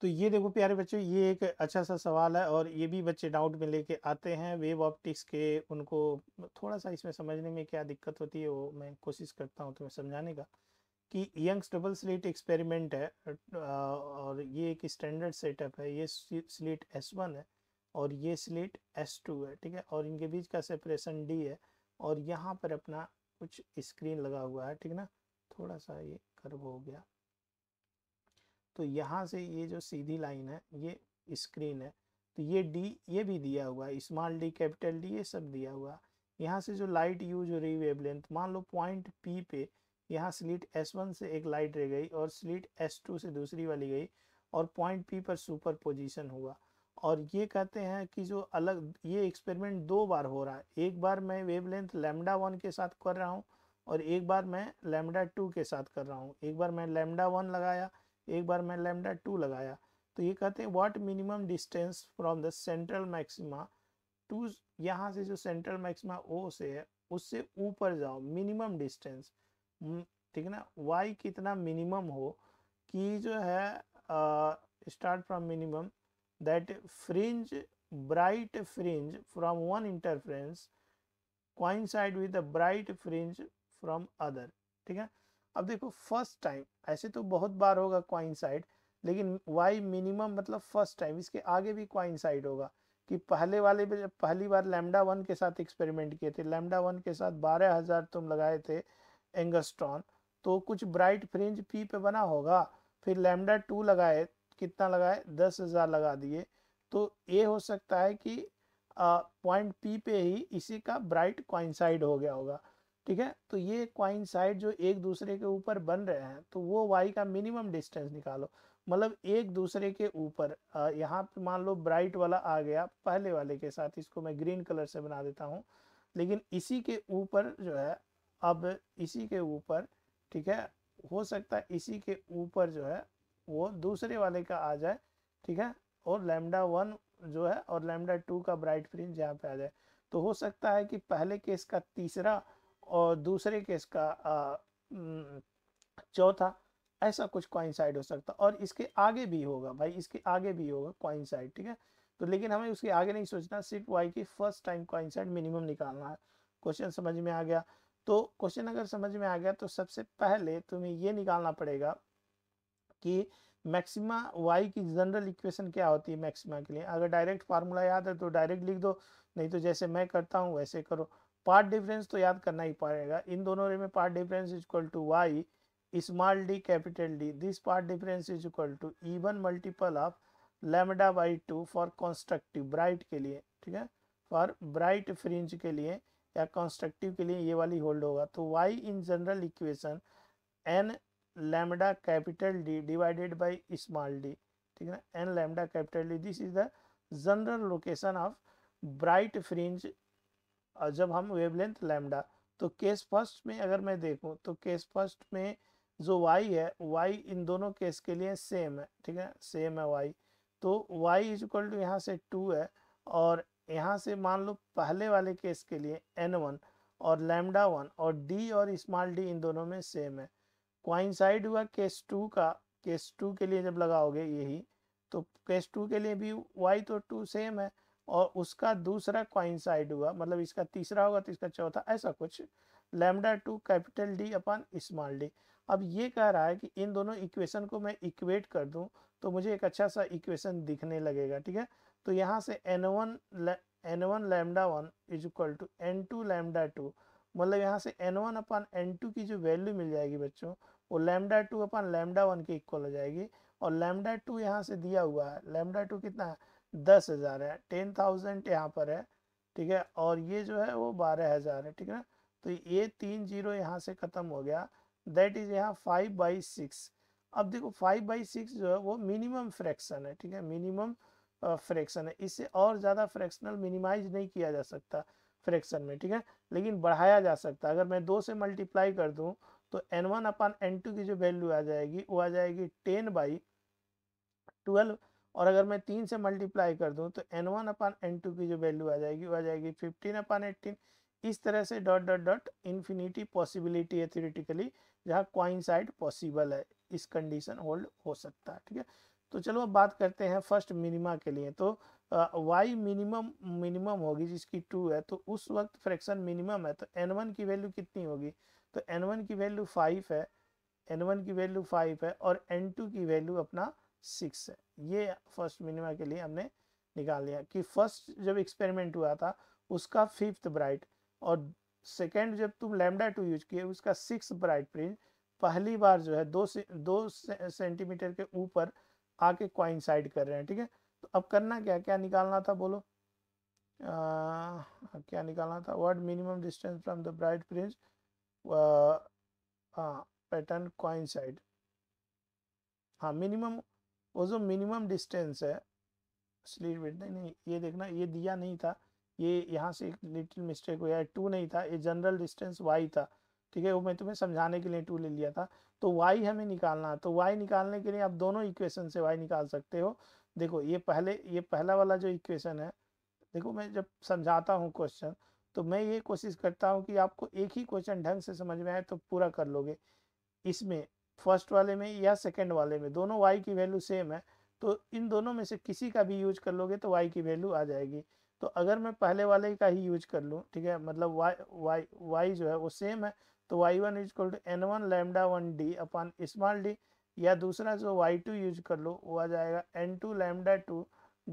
तो ये देखो प्यारे बच्चों ये एक अच्छा सा सवाल है और ये भी बच्चे डाउट में लेके आते हैं वेव ऑप्टिक्स के उनको थोड़ा सा इसमें समझने में क्या दिक्कत होती है वो मैं कोशिश करता हूँ तुम्हें समझाने का कि यंग्स डबल स्लीट एक्सपेरिमेंट है और ये एक स्टैंडर्ड सेटअप है ये स्लीट एस वन है और ये स्लेट एस टू है ठीक है और इनके बीच का सेपरेशन डी है और यहाँ पर अपना कुछ स्क्रीन लगा हुआ है ठीक ना थोड़ा सा ये कर्व हो गया तो यहाँ से ये जो सीधी लाइन है ये स्क्रीन है तो ये डी ये भी दिया हुआ है स्मॉल डी कैपिटल डी ये सब दिया हुआ यहाँ से जो लाइट यूज हो रही वेब लेंथ मान लो पॉइंट पी पे यहाँ स्लीट एस वन से एक लाइट रह गई और स्लीट एस टू से दूसरी वाली गई और पॉइंट पी पर सुपर पोजिशन हुआ और ये कहते हैं कि जो अलग ये एक्सपेरिमेंट दो बार हो रहा है एक बार मैं वेब लेंथ लेमडा वन के साथ कर रहा हूँ और एक बार मैं लेमडा टू के साथ कर रहा हूँ एक बार मैं लेमडा वन लगाया एक बार मैं लेमडा टू लगाया तो ये कहते हैं what minimum distance from the central maxima to यहाँ से जो सेंट्रल मैक्सिमा ओ से है उससे ऊपर जाओ मिनिमम डिस्टेंस ठीक है ना वाई कितना मिनिमम हो कि जो है start from minimum that fringe bright fringe from one interference coincide with the bright fringe from other ठीक है अब देखो फर्स्ट टाइम ऐसे तो बहुत बार होगा क्वाइन साइड लेकिन वाई मिनिमम मतलब फर्स्ट टाइम इसके आगे भी क्वाइन साइड होगा कि पहले वाले में जब पहली बार लैमडा वन के साथ एक्सपेरिमेंट किए थे लैमडा वन के साथ बारह हज़ार तुम लगाए थे एंगस्ट्रॉन तो कुछ ब्राइट फ्रिंज पी पे बना होगा फिर लैमडा टू लगाए कितना लगाए दस हज़ार लगा दिए तो ये हो सकता है कि पॉइंट पी पे ही इसी का ब्राइट क्वाइंसाइड हो गया होगा ठीक है तो ये क्वाइन साइड जो एक दूसरे के ऊपर बन रहे हैं तो वो वाई का मिनिमम डिस्टेंस निकालो मतलब एक दूसरे के ऊपर यहाँ पे मान लो ब्राइट वाला आ गया पहले वाले के साथ इसको मैं ग्रीन कलर से बना देता हूँ लेकिन इसी के ऊपर जो है अब इसी के ऊपर ठीक है हो सकता है इसी के ऊपर जो है वो दूसरे वाले का आ जाए ठीक है और लैमडा वन जो है और लैमडा टू का ब्राइट फ्रिंज यहाँ पे आ जाए तो हो सकता है कि पहले केस का तीसरा और दूसरे केस का चौथा ऐसा कुछ क्वाइंसाइड हो सकता और इसके आगे भी होगा भाई इसके आगे भी होगा क्वाइंसाइड ठीक है तो लेकिन हमें उसके आगे नहीं सोचना सिर्फ वाई की फर्स्ट टाइम क्वाइंसाइड मिनिमम निकालना है क्वेश्चन समझ में आ गया तो क्वेश्चन अगर समझ में आ गया तो सबसे पहले तुम्हें ये निकालना पड़ेगा कि मैक्सिमा वाई की जनरल इक्वेशन क्या होती है मैक्सिमा के लिए अगर डायरेक्ट फार्मूला याद है तो डायरेक्ट लिख दो नहीं तो जैसे मैं करता हूँ वैसे करो पार्ट डिफरेंस तो याद करना ही पड़ेगा इन दोनों रे में path difference is equal to y small d capital D this path difference is equal to even multiple of lambda by two for constructive bright के लिए ठीक है फॉर ब्राइट फ्रिंज के लिए या कॉन्स्ट्रक्टिव के लिए ये वाली होल्ड होगा तो y in general equation n lambda capital D divided by small d ठीक है ना n lambda capital D this is the general location of bright fringe और जब हम वेवलेंथ लैम्डा तो केस फर्स्ट में अगर मैं देखूं तो केस फर्स्ट में जो वाई है वाई इन दोनों केस के लिए सेम है ठीक है सेम है वाई तो वाई इज इक्वल टू यहाँ से टू है और यहाँ से मान लो पहले वाले केस के लिए एन वन और लैमडा वन और डी और स्मॉल डी इन दोनों में सेम है साइड हुआ केस टू का केस टू के लिए जब लगाओगे यही तो केस टू के लिए भी वाई तो टू सेम है और उसका दूसरा क्वाइन साइड हुआ मतलब इसका तीसरा होगा तो इसका चौथा ऐसा कुछ lambda two capital D upon small d अब ये कह रहा है कि इन दोनों इक्वेशन को मैं इक्वेट कर दूं तो मुझे एक अच्छा सा इक्वेशन दिखने लगेगा ठीक है तो यहाँ से n one n one lambda one is equal to n two lambda two मतलब यहाँ से n one upon n two की जो वैल्यू मिल जाएगी बच्चों वो lambda two upon lambda one के इक्वल हो जाएगी और लेमडा टू यहाँ से दिया हुआ है लेमडा टू कितना है दस हज़ार है टेन थाउजेंड यहाँ पर है ठीक है और ये जो है वो बारह हज़ार है ठीक है तो ये तीन जीरो यहाँ से ख़त्म हो गया दैट इज़ यहाँ फाइव बाई सिक्स अब देखो फाइव बाई सिक्स जो है वो मिनिमम फ्रैक्शन है ठीक है मिनिमम फ्रैक्शन है इससे और ज़्यादा फ्रैक्शनल मिनिमाइज नहीं किया जा सकता फ्रैक्शन में ठीक है लेकिन बढ़ाया जा सकता है अगर मैं दो से मल्टीप्लाई कर दूं तो n one upon n two की जो वैल्यू आ जाएगी वो आ जाएगी टेन बाई ट्वेल्व और अगर मैं तीन से मल्टीप्लाई कर दूं तो n one upon n two की जो वैल्यू आ जाएगी वो आ जाएगी फिफ्टीन अपान एट्टीन इस तरह से dot dot dot infinity possibility है थ्योरेटिकली जहाँ क्वाइन साइड पॉसिबल है इस कंडीशन होल्ड हो सकता है ठीक है तो चलो अब बात करते हैं फर्स्ट मिनिमा के लिए तो वाई मिनिमम मिनिमम होगी जिसकी टू है तो उस वक्त फ्रैक्शन मिनिमम है तो एन वन की वैल्यू कितनी होगी तो एन वन की वैल्यू फाइव है एन वन की वैल्यू फाइव है और एन टू की वैल्यू अपना सिक्स है ये फर्स्ट मिनिमा के लिए हमने निकाल लिया कि फर्स्ट जब एक्सपेरिमेंट हुआ था उसका फिफ्थ ब्राइट और सेकेंड जब तुम लेमडा टू यूज किए उसका सिक्स ब्राइट प्रिंट पहली बार जो है दो से, दो सेंटीमीटर के ऊपर आके क्वाइंसाइड कर रहे हैं ठीक है तो अब करना क्या क्या निकालना था बोलो आ, क्या निकालना था word minimum distance from the bright fringe pattern coincide हाँ मिनिमम वो जो मिनिमम डिस्टेंस है स्लीट विथ नहीं ये देखना ये दिया नहीं था ये यहाँ से एक लिटिल मिस्टेक हुआ है टू नहीं था ये जनरल डिस्टेंस वाई था ठीक है वो मैं तुम्हें समझाने के लिए टू ले लिया था तो वाई हमें निकालना तो वाई निकालने के लिए आप दोनों इक्वेशन से वाई निकाल सकते हो देखो ये पहले ये पहला वाला जो इक्वेशन है देखो मैं जब समझाता हूँ क्वेश्चन तो मैं ये कोशिश करता हूँ कि आपको एक ही क्वेश्चन ढंग से समझ में आए तो पूरा कर लोगे इसमें फर्स्ट वाले में या सेकेंड वाले में दोनों वाई की वैल्यू सेम है तो इन दोनों में से किसी का भी यूज कर लोगे तो वाई की वैल्यू आ जाएगी तो अगर मैं पहले वाले का ही यूज कर लूँ ठीक है मतलब वाई वाई वाई जो है वो सेम है तो y one is to n one lambda one D upon small d या दूसरा जो वाई टू यूज कर लो वो आ जाएगा n two lambda two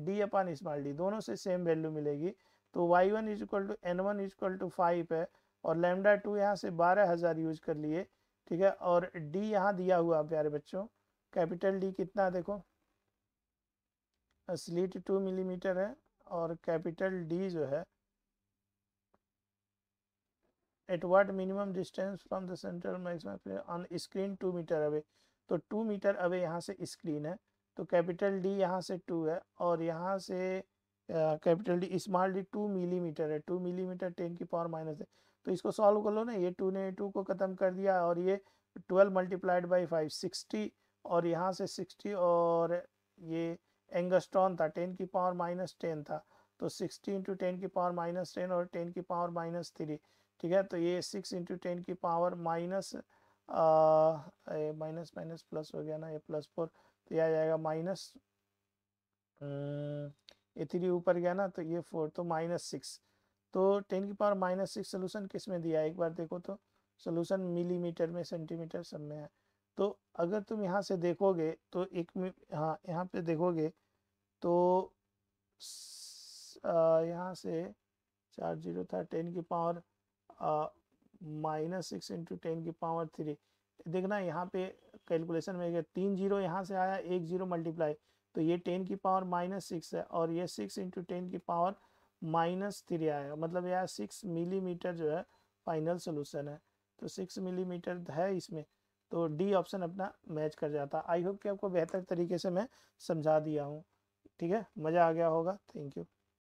D upon small d दोनों से सेम वैल्यू मिलेगी तो y one is equal to n one is equal to five है और लैमडा टू यहाँ से बारह हज़ार यूज कर लिए ठीक है और डी यहाँ दिया हुआ प्यारे बच्चों कैपिटल डी कितना देखो स्लीट टू मिलीमीटर है और कैपिटल डी जो है at what minimum distance from the central maximum on screen two metre away तो टू मीटर अवे यहाँ से स्क्रीन है तो कैपिटल डी यहाँ से टू है और यहाँ से capital D small d two millimetre है टू मिलीमीटर टेन की पावर माइनस है तो इसको सॉल्व कर लो ना ये टू ने टू को ख़त्म कर दिया और ये twelve multiplied by five sixty और यहाँ से सिक्सटी और ये एंगस्ट्रॉन था टेन की पावर माइनस टेन था तो सिक्सटी इंटू टेन की पावर माइनस टेन और टेन की पावर माइनस थ्री ठीक है तो ये सिक्स इंटू टेन की power minus minus minus plus हो गया ना ये प्लस फोर तो यह आ जाएगा माइनस हम्म, ये थ्री ऊपर गया ना तो ये फोर तो माइनस सिक्स तो टेन की पावर माइनस सिक्स सोल्यूशन किस में दिया है एक बार देखो तो सोल्यूशन मिलीमीटर में सेंटीमीटर सब में है तो अगर तुम यहाँ से देखोगे तो एक हाँ यहाँ पे देखोगे तो यहाँ से चार जीरो था टेन की power minus six into ten की पावर थ्री देखना यहाँ पे कैलकुलेशन में तीन जीरो यहाँ से आया एक जीरो मल्टीप्लाई तो ये टेन की पावर माइनस सिक्स है और ये सिक्स इंटू टेन की पावर माइनस थ्री आएगा मतलब यह सिक्स मिलीमीटर जो है फाइनल सोल्यूशन है तो सिक्स मिलीमीटर है इसमें तो डी ऑप्शन अपना मैच कर जाता आई होप कि आपको बेहतर तरीके से मैं समझा दिया हूँ ठीक है मज़ा आ गया होगा थैंक यू